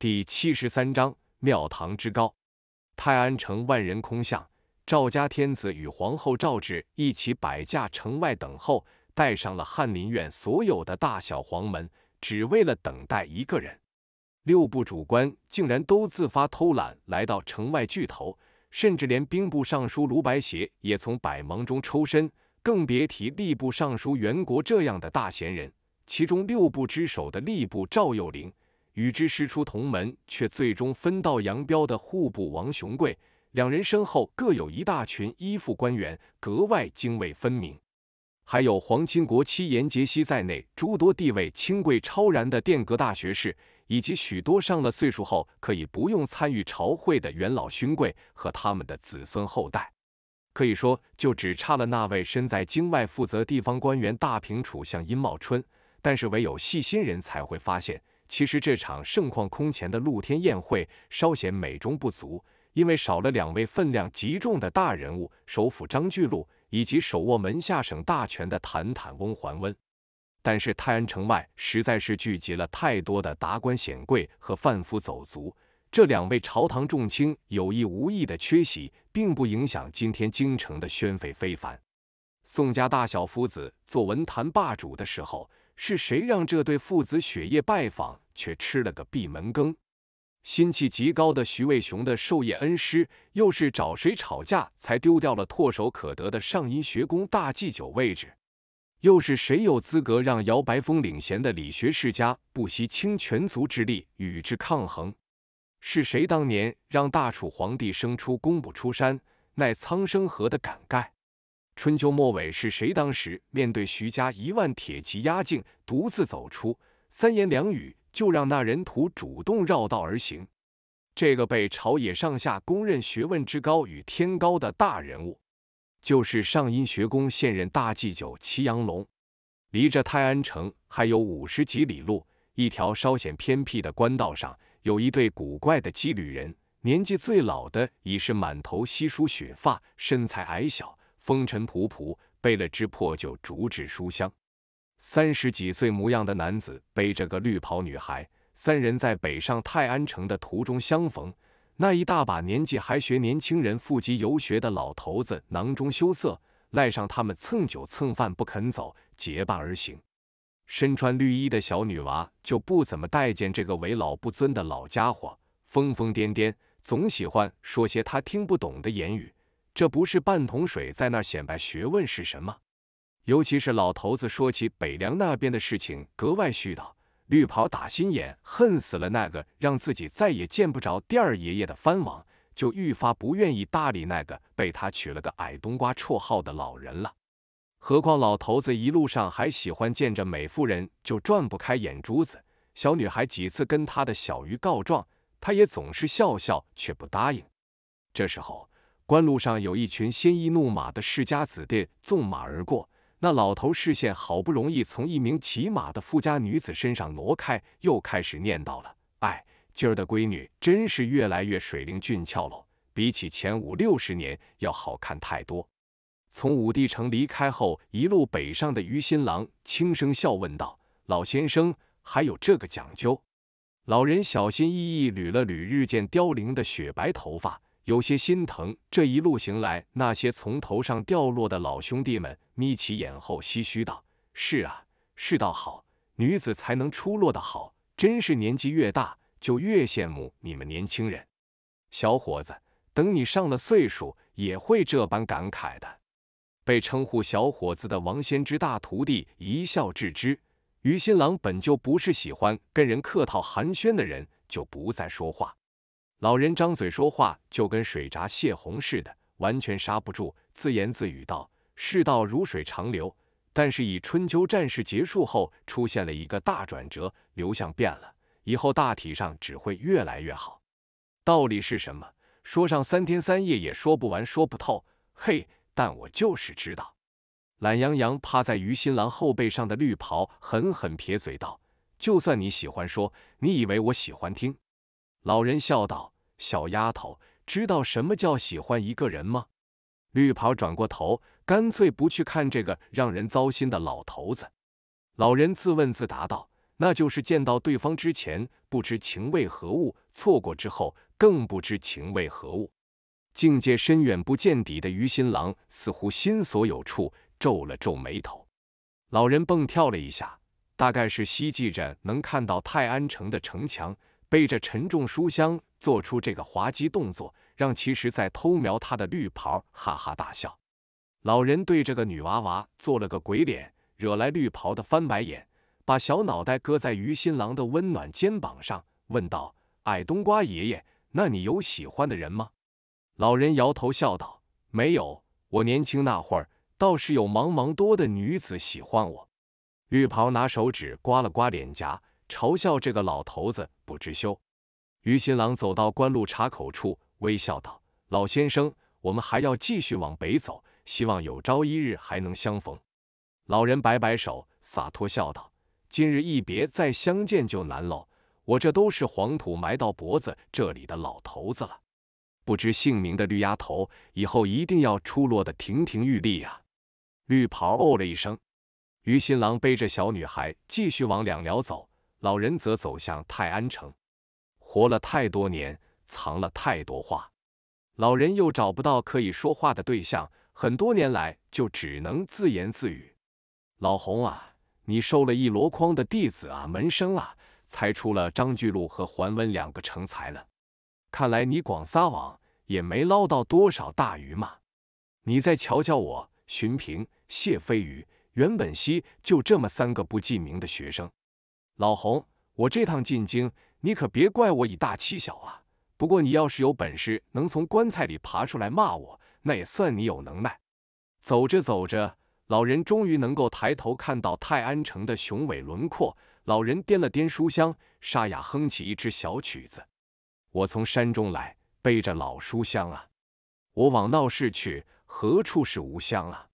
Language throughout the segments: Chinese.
第七十三章庙堂之高。泰安城万人空巷，赵家天子与皇后赵芷一起摆驾城外等候，带上了翰林院所有的大小黄门，只为了等待一个人。六部主官竟然都自发偷懒来到城外聚头，甚至连兵部尚书卢白鞋也从百忙中抽身，更别提吏部尚书袁国这样的大贤人。其中六部之首的吏部赵幼灵。与之师出同门却最终分道扬镳的户部王雄贵，两人身后各有一大群依附官员，格外泾渭分明。还有皇亲国戚严杰西在内，诸多地位清贵超然的殿阁大学士，以及许多上了岁数后可以不用参与朝会的元老勋贵和他们的子孙后代，可以说就只差了那位身在京外负责地方官员大平储相殷茂春。但是唯有细心人才会发现。其实这场盛况空前的露天宴会稍显美中不足，因为少了两位分量极重的大人物——首辅张巨禄以及手握门下省大权的坦坦翁桓温。但是泰安城外实在是聚集了太多的达官显贵和贩夫走卒，这两位朝堂重卿有意无意的缺席，并不影响今天京城的喧沸非凡。宋家大小夫子做文坛霸主的时候。是谁让这对父子雪夜拜访却吃了个闭门羹？心气极高的徐渭雄的授业恩师又是找谁吵架才丢掉了唾手可得的上音学宫大祭酒位置？又是谁有资格让姚白峰领衔的理学世家不惜倾全族之力与之抗衡？是谁当年让大楚皇帝生出“功不出山，奈苍生何”的感慨？春秋末尾是谁？当时面对徐家一万铁骑压境，独自走出，三言两语就让那人徒主动绕道而行。这个被朝野上下公认学问之高与天高的大人物，就是上阴学宫现任大祭酒祁阳龙。离着泰安城还有五十几里路，一条稍显偏僻的官道上，有一对古怪的羁旅人。年纪最老的已是满头稀疏雪发，身材矮小。风尘仆仆，背了只破旧竹制书箱，三十几岁模样的男子背着个绿袍女孩，三人在北上泰安城的途中相逢。那一大把年纪还学年轻人赴集游学的老头子，囊中羞涩，赖上他们蹭酒蹭饭不肯走，结伴而行。身穿绿衣的小女娃就不怎么待见这个为老不尊的老家伙，疯疯癫癫，总喜欢说些他听不懂的言语。这不是半桶水在那显摆学问是什么？尤其是老头子说起北凉那边的事情，格外絮叨。绿袍打心眼恨死了那个让自己再也见不着第二爷爷的藩王，就愈发不愿意搭理那个被他取了个矮冬瓜绰号的老人了。何况老头子一路上还喜欢见着美妇人就转不开眼珠子，小女孩几次跟他的小鱼告状，他也总是笑笑却不答应。这时候。官路上有一群鲜衣怒马的世家子弟纵马而过，那老头视线好不容易从一名骑马的富家女子身上挪开，又开始念叨了：“哎，今儿的闺女真是越来越水灵俊俏喽，比起前五六十年要好看太多。”从武帝城离开后，一路北上的于新郎轻声笑问道：“老先生，还有这个讲究？”老人小心翼翼捋了捋日渐凋零的雪白头发。有些心疼，这一路行来，那些从头上掉落的老兄弟们眯起眼后唏嘘道：“是啊，世道好，女子才能出落的好，真是年纪越大就越羡慕你们年轻人。小伙子，等你上了岁数也会这般感慨的。”被称呼“小伙子”的王先知大徒弟一笑置之。于新郎本就不是喜欢跟人客套寒暄的人，就不再说话。老人张嘴说话就跟水闸泄洪似的，完全刹不住。自言自语道：“世道如水长流，但是以春秋战事结束后出现了一个大转折，流向变了，以后大体上只会越来越好。道理是什么？说上三天三夜也说不完，说不透。嘿，但我就是知道。”懒洋洋趴在于新郎后背上的绿袍狠狠撇嘴道：“就算你喜欢说，你以为我喜欢听？”老人笑道：“小丫头，知道什么叫喜欢一个人吗？”绿袍转过头，干脆不去看这个让人糟心的老头子。老人自问自答道：“那就是见到对方之前不知情为何物，错过之后更不知情为何物。”境界深远不见底的于新郎似乎心所有处皱了皱眉头。老人蹦跳了一下，大概是希冀着能看到泰安城的城墙。背着沉重书箱做出这个滑稽动作，让其实在偷瞄他的绿袍哈哈大笑。老人对着个女娃娃做了个鬼脸，惹来绿袍的翻白眼，把小脑袋搁在于新郎的温暖肩膀上，问道：“矮冬瓜爷爷，那你有喜欢的人吗？”老人摇头笑道：“没有，我年轻那会儿倒是有茫茫多的女子喜欢我。”绿袍拿手指刮了刮脸颊，嘲笑这个老头子。不知羞。于新郎走到关路岔口处，微笑道：“老先生，我们还要继续往北走，希望有朝一日还能相逢。”老人摆摆手，洒脱笑道：“今日一别，再相见就难喽。我这都是黄土埋到脖子这里的老头子了。不知姓名的绿丫头，以后一定要出落的亭亭玉立呀！”绿袍哦了一声。于新郎背着小女孩，继续往两辽走。老人则走向泰安城，活了太多年，藏了太多话。老人又找不到可以说话的对象，很多年来就只能自言自语。老洪啊，你收了一箩筐的弟子啊，门生啊，才出了张巨禄和桓温两个成才了。看来你广撒网也没捞到多少大鱼嘛。你再瞧瞧我，荀平、谢飞鱼、袁本熙，就这么三个不记名的学生。老洪，我这趟进京，你可别怪我以大欺小啊！不过你要是有本事能从棺材里爬出来骂我，那也算你有能耐。走着走着，老人终于能够抬头看到泰安城的雄伟轮廓。老人掂了掂书箱，沙哑哼起一支小曲子：“我从山中来，背着老书箱啊，我往闹市去，何处是无香啊？”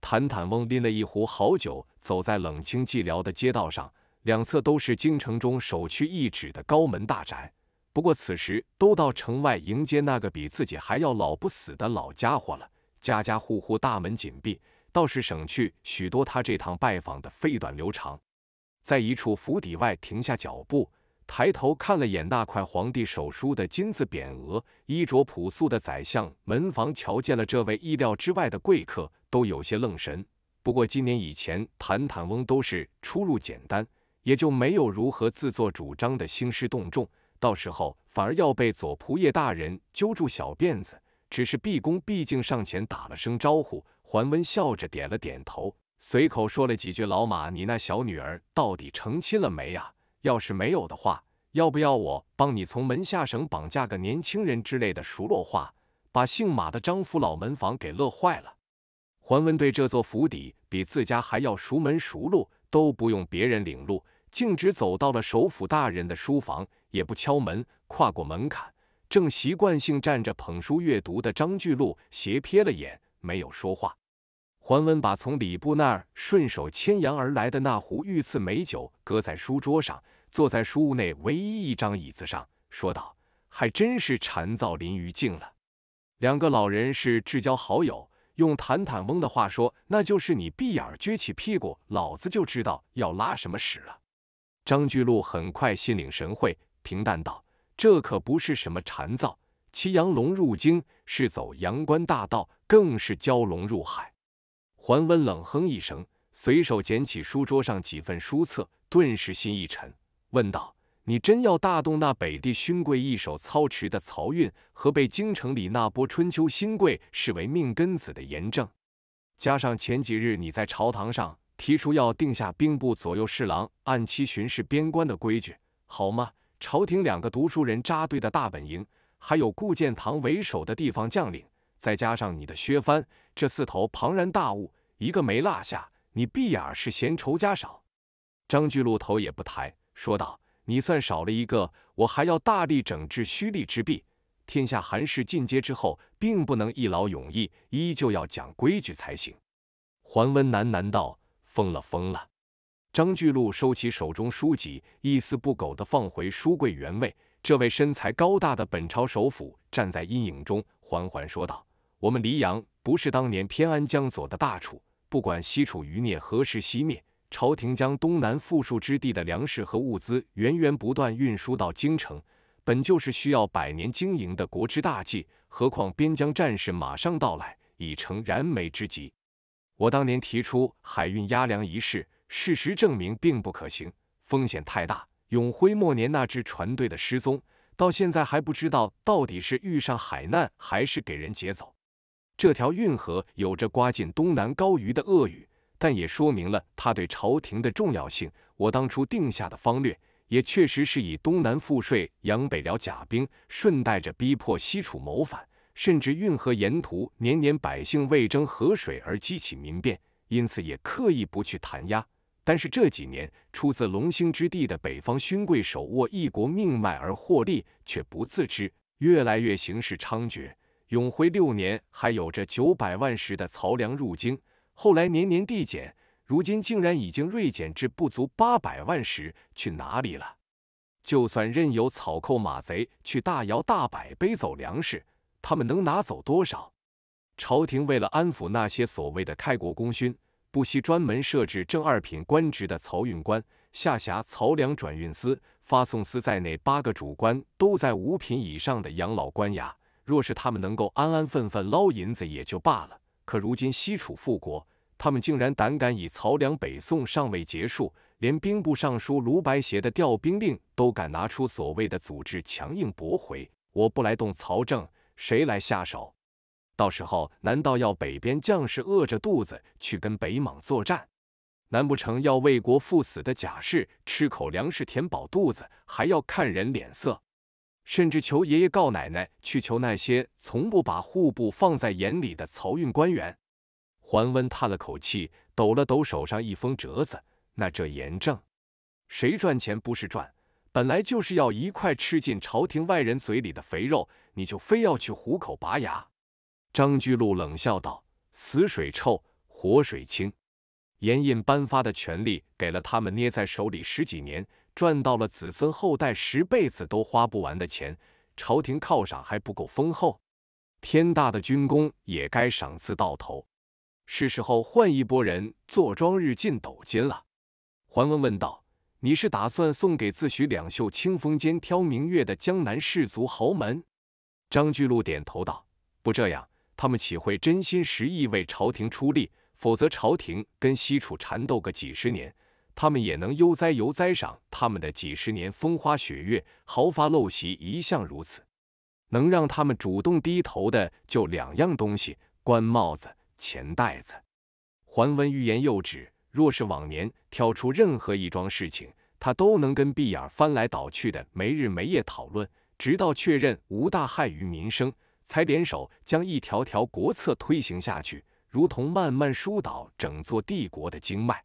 坦坦翁拎了一壶好酒，走在冷清寂寥的街道上。两侧都是京城中首屈一指的高门大宅，不过此时都到城外迎接那个比自己还要老不死的老家伙了。家家户户大门紧闭，倒是省去许多他这趟拜访的费短流长。在一处府邸外停下脚步，抬头看了眼那块皇帝手书的金字匾额，衣着朴素的宰相门房瞧见了这位意料之外的贵客，都有些愣神。不过今年以前，坦坦翁都是出入简单。也就没有如何自作主张的兴师动众，到时候反而要被左仆射大人揪住小辫子。只是毕恭毕敬上前打了声招呼，桓温笑着点了点头，随口说了几句：“老马，你那小女儿到底成亲了没呀？要是没有的话，要不要我帮你从门下省绑架个年轻人之类的熟络话？”把姓马的张府老门房给乐坏了。桓温对这座府邸比自家还要熟门熟路，都不用别人领路。径直走到了首府大人的书房，也不敲门，跨过门槛，正习惯性站着捧书阅读的张巨鹿斜瞥了眼，没有说话。桓温把从礼部那儿顺手牵羊而来的那壶御赐美酒搁在书桌上，坐在书屋内唯一一张椅子上，说道：“还真是禅造林于静了。”两个老人是至交好友，用坦坦翁的话说，那就是你闭眼撅起屁股，老子就知道要拉什么屎了。张巨鹿很快心领神会，平淡道：“这可不是什么禅造，骑羊龙入京是走阳关大道，更是蛟龙入海。”桓温冷哼一声，随手捡起书桌上几份书册，顿时心一沉，问道：“你真要大动那北地勋贵一手操持的漕运，和被京城里那波春秋新贵视为命根子的炎症，加上前几日你在朝堂上……”提出要定下兵部左右侍郎按期巡视边关的规矩，好吗？朝廷两个读书人扎堆的大本营，还有顾建堂为首的地方将领，再加上你的薛藩，这四头庞然大物一个没落下。你闭眼是嫌仇家少？张巨鹿头也不抬说道：“你算少了一个，我还要大力整治虚吏之弊。天下寒士进阶之后，并不能一劳永逸，依旧要讲规矩才行。”桓温喃喃道。疯了，疯了！张巨鹿收起手中书籍，一丝不苟地放回书柜原位。这位身材高大的本朝首辅站在阴影中，缓缓说道：“我们黎阳不是当年偏安江左的大楚，不管西楚余孽何时熄灭，朝廷将东南富庶之地的粮食和物资源源不断运输到京城，本就是需要百年经营的国之大计。何况边疆战事马上到来，已成燃眉之急。”我当年提出海运压粮一事，事实证明并不可行，风险太大。永辉末年那支船队的失踪，到现在还不知道到底是遇上海难还是给人劫走。这条运河有着刮进东南高隅的恶语，但也说明了它对朝廷的重要性。我当初定下的方略，也确实是以东南赋税杨北辽甲兵，顺带着逼迫西楚谋反。甚至运河沿途年年百姓为争河水而激起民变，因此也刻意不去弹压。但是这几年，出自龙兴之地的北方勋贵手握一国命脉而获利，却不自知，越来越行事猖獗。永辉六年还有着九百万石的漕粮入京，后来年年递减，如今竟然已经锐减至不足八百万石，去哪里了？就算任由草寇马贼去大摇大摆背走粮食。他们能拿走多少？朝廷为了安抚那些所谓的开国功勋，不惜专门设置正二品官职的漕运官，下辖漕粮转运司、发送司在内八个主官都在五品以上的养老官衙。若是他们能够安安分分捞银子也就罢了，可如今西楚复国，他们竟然胆敢以漕粮北宋尚未结束，连兵部尚书卢白邪的调兵令都敢拿出所谓的组织强硬驳回。我不来动漕政。谁来下手？到时候难道要北边将士饿着肚子去跟北莽作战？难不成要为国赴死的贾氏吃口粮食填饱肚子，还要看人脸色，甚至求爷爷告奶奶去求那些从不把户部放在眼里的漕运官员？桓温叹了口气，抖了抖手上一封折子。那这盐政，谁赚钱不是赚？本来就是要一块吃进朝廷外人嘴里的肥肉，你就非要去虎口拔牙？张居禄冷笑道：“死水臭，活水清。盐印颁发的权力给了他们捏在手里十几年，赚到了子孙后代十辈子都花不完的钱。朝廷犒赏还不够丰厚，天大的军功也该赏赐到头，是时候换一波人坐庄，日进斗金了。”桓温问道。你是打算送给自诩两袖清风间挑明月的江南士族豪门？张巨禄点头道：“不这样，他们岂会真心实意为朝廷出力？否则，朝廷跟西楚缠斗个几十年，他们也能悠哉悠哉赏他们的几十年风花雪月。豪发陋习一向如此，能让他们主动低头的就两样东西：官帽子、钱袋子。”桓温欲言又止。若是往年，挑出任何一桩事情，他都能跟碧眼翻来倒去的，没日没夜讨论，直到确认无大害于民生，才联手将一条条国策推行下去，如同慢慢疏导整座帝国的经脉。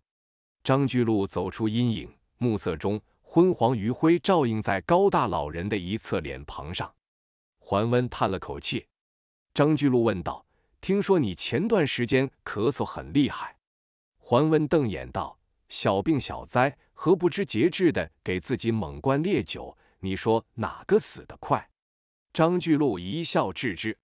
张巨鹿走出阴影，暮色中昏黄余晖照映在高大老人的一侧脸庞上，桓温叹了口气。张巨鹿问道：“听说你前段时间咳嗽很厉害。”桓温瞪眼道：“小病小灾，何不知节制的给自己猛灌烈酒？你说哪个死得快？”张巨鹿一笑置之。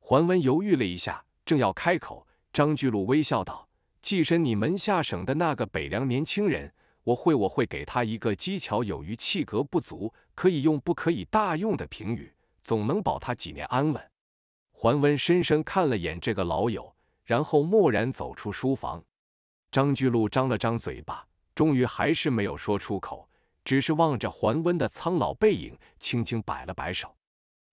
桓温犹豫了一下，正要开口，张巨鹿微笑道：“寄身你门下省的那个北凉年轻人，我会我会给他一个机巧有余，气格不足，可以用不可以大用的评语，总能保他几年安稳。”桓温深深看了眼这个老友，然后默然走出书房。张巨鹿张了张嘴巴，终于还是没有说出口，只是望着桓温的苍老背影，轻轻摆了摆手。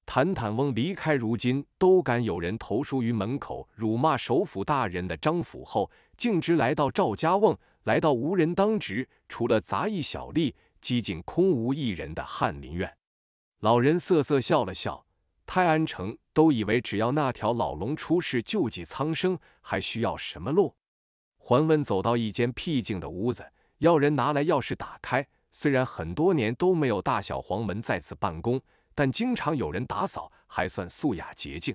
谭坦翁离开如今都敢有人投书于门口辱骂首府大人的张府后，径直来到赵家瓮，来到无人当值、除了杂役小吏，几近空无一人的翰林院。老人瑟瑟笑了笑：“泰安城都以为只要那条老龙出世救济苍生，还需要什么路？”桓温走到一间僻静的屋子，要人拿来钥匙打开。虽然很多年都没有大小黄门在此办公，但经常有人打扫，还算素雅洁净。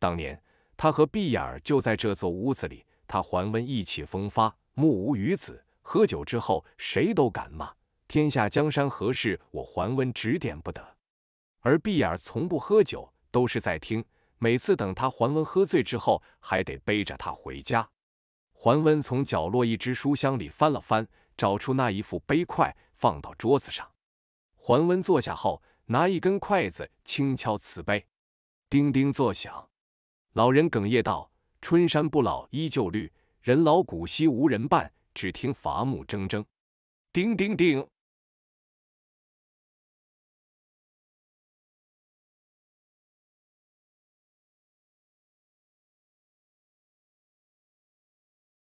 当年他和碧眼就在这座屋子里，他桓温意气风发，目无余子，喝酒之后谁都敢骂。天下江山何事我桓温指点不得。而碧眼从不喝酒，都是在听。每次等他桓温喝醉之后，还得背着他回家。桓温从角落一只书箱里翻了翻，找出那一副碑块，放到桌子上。桓温坐下后，拿一根筷子轻敲瓷杯，叮叮作响。老人哽咽道：“春山不老依旧绿，人老古稀无人伴，只听伐木铮铮，叮叮叮。”